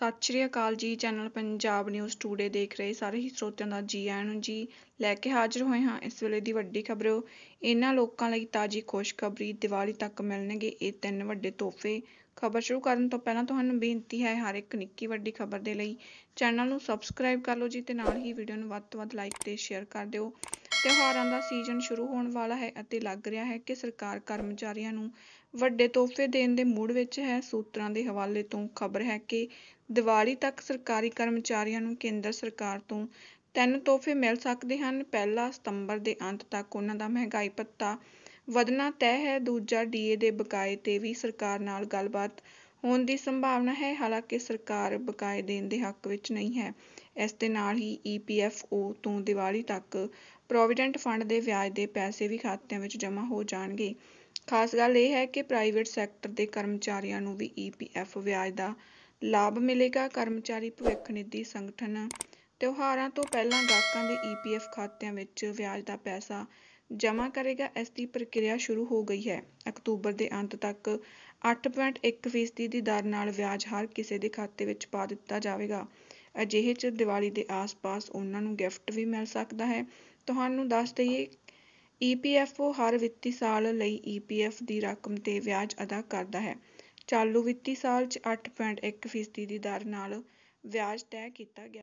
ਸਤਿ ਸ਼੍ਰੀ ਅਕਾਲ ਜੀ channel Punjab news today ਦੇਖ ਰਹੇ ਸਾਰੇ ਹੀ ਸਰੋਤਿਆਂ ਦਾ ਜੀ ਆਇਆਂ ਨੂੰ ਜੀ ਲੈ ਕੇ ਹਾਜ਼ਰ ਹੋਏ ਹਾਂ ਇਸ ਵੇਲੇ ਦੀ ਵੱਡੀ ਖਬਰੋ ਇਹਨਾਂ ਲੋਕਾਂ ਲਈ ਤਾਜੀ ਖੁਸ਼ਖਬਰੀ ਦੀਵਾਲੀ ਤੱਕ ਮਿਲਣਗੇ ਇਹ ਤਿੰਨ ਵੱਡੇ ਤੋਹਫੇ ਖਬਰ ਸ਼ੁਰੂ ਕਰਨ ਤੋਂ ਪਹਿਲਾਂ ਤੁਹਾਨੂੰ ਬੇਨਤੀ ਹੈ ਹਰ ਇੱਕ ਨਿੱਕੀ ਵੱਡੀ ਖਬਰ ਦੇ ਲਈ ਚੈਨਲ ਨੂੰ ਸਬਸਕ੍ਰਾਈਬ ਕਰ ਲਓ ਜੀ ਤੇ ਨਾਲ ਹੀ ਵੀਡੀਓ ਨੂੰ ਵੱਧ ਤੋਂ ਵੱਧ ਲਾਈਕ ਤੇ ਸ਼ੇਅਰ ਕਰ ਦਿਓ ਤਿਉਹਾਰਾਂ ਦਾ ਸੀਜ਼ਨ ਸ਼ੁਰੂ ਹੋਣ ਵਾਲਾ ਹੈ ਅਤੇ ਲੱਗ ਰਿਹਾ ਹੈ ਕਿ ਸਰਕਾਰ ਕਰਮਚਾਰੀਆਂ ਨੂੰ ਵੱਡੇ ਤੋਹਫ਼ੇ ਦੇਣ ਦੇ ਮੂਡ ਵਿੱਚ ਹੈ ਸੂਤਰਾਂ ਦੇ ਹਵਾਲੇ ਤੋਂ ਖਬਰ ਹੈ ਕਿ ਦੀਵਾਲੀ ਤੱਕ ਸਰਕਾਰੀ ਕਰਮਚਾਰੀਆਂ ਨੂੰ ਕੇਂਦਰ ਸਰਕਾਰ ਤੋਂ ਤਿੰਨ ਤੋਹਫ਼ੇ ਮਿਲ ਸਕਦੇ ਹਨ ਪਹਿਲਾ ਸਤੰਬਰ ਦੇ ਅੰਤ ਤੱਕ ਉਹਨਾਂ ਦਾ ਮਹਿੰਗਾਈ ਭੱਤਾ ਵਧਣਾ ਤੈਅ ਹੈ ਦੂਜਾ ਡੀਏ ਦੇ ਬਕਾਏ ਤੇ ਵੀ ਸਰਕਾਰ ਨਾਲ ਗੱਲਬਾਤ ਹੋਣ ਦੀ ਸੰਭਾਵਨਾ ਹੈ ਹਾਲਾਂਕਿ ਸਰਕਾਰ ਬਕਾਏ ਦੇਣ ਦੇ ਹੱਕ ਵਿੱਚ ਨਹੀਂ ਹੈ ਇਸ ਦੇ ਨਾਲ ਹੀ ਈ ਪੀ ਐਫ ਓ ਤੋਂ ਦੀਵਾਲੀ ਤੱਕ ਪ੍ਰੋਵੀਡੈਂਟ ਫੰਡ ਦੇ ਵਿਆਜ ਦੇ ਪੈਸੇ ਵੀ ਖਾਤਿਆਂ ਵਿੱਚ ਜਮ੍ਹਾਂ ਹੋ ਜਾਣਗੇ ਖਾਸ ਗੱਲ ਇਹ ਹੈ ਕਿ ਪ੍ਰਾਈਵੇਟ ਸੈਕਟਰ ਦੇ ਕਰਮਚਾਰੀਆਂ ਨੂੰ ਵੀ ਈ ਪੀ ਐਫ ਵਿਆਜ ਦਾ ਲਾਭ ਮਿਲੇਗਾ ਕਰਮਚਾਰੀ ਭਵਿੱਖ ਨਿਧੀ ਸੰਗਠਨ ਤਿਉਹਾਰਾਂ ਤੋਂ ਪਹਿਲਾਂ ਗਾਹਕਾਂ ਦੇ ਈ ਪੀ ਐਫ ਖਾਤਿਆਂ ਵਿੱਚ ਵਿਆਜ ਦਾ ਪੈਸਾ ਜਮ੍ਹਾਂ ਕਰੇਗਾ ਇਸ ਦੀ ਪ੍ਰਕਿਰਿਆ ਸ਼ੁਰੂ ਹੋ ਗਈ ਹੈ ਅਕਤੂਬਰ ਦੇ ਅੰਤ ਤੱਕ 8.1 ਫੀਸਦੀ ਦੀ ਦਰ ਨਾਲ ਵਿਆਜ ਹਰ ਕਿਸੇ ਦੇ ਖਾਤੇ ਵਿੱਚ ਪਾ ਦਿੱਤਾ ਜਾਵੇਗਾ ਅਜਿਹੇ 'ਚ ਦੀਵਾਲੀ ਦੇ ਆਸ-ਪਾਸ ਉਹਨਾਂ ਨੂੰ ਗਿਫਟ ਵੀ ਮਿਲ ਸਕਦਾ ਹੈ ਤੁਹਾਨੂੰ ਦੱਸ ਦਈਏ ਈਪੀਐਫਓ ਹਰ ਵਿੱਤੀ ਸਾਲ ਲਈ ਈਪੀਐਫ ਦੀ ਰਕਮ ਤੇ ਵਿਆਜ ਅਦਾ ਕਰਦਾ ਹੈ ਚਾਲੂ ਵਿੱਤੀ ਸਾਲ 'ਚ 8.1 ਫੀਸਦੀ ਦੀ ਦਰ ਨਾਲ ਵਿਆਜ ਤੈਅ ਕੀਤਾ ਗਿਆ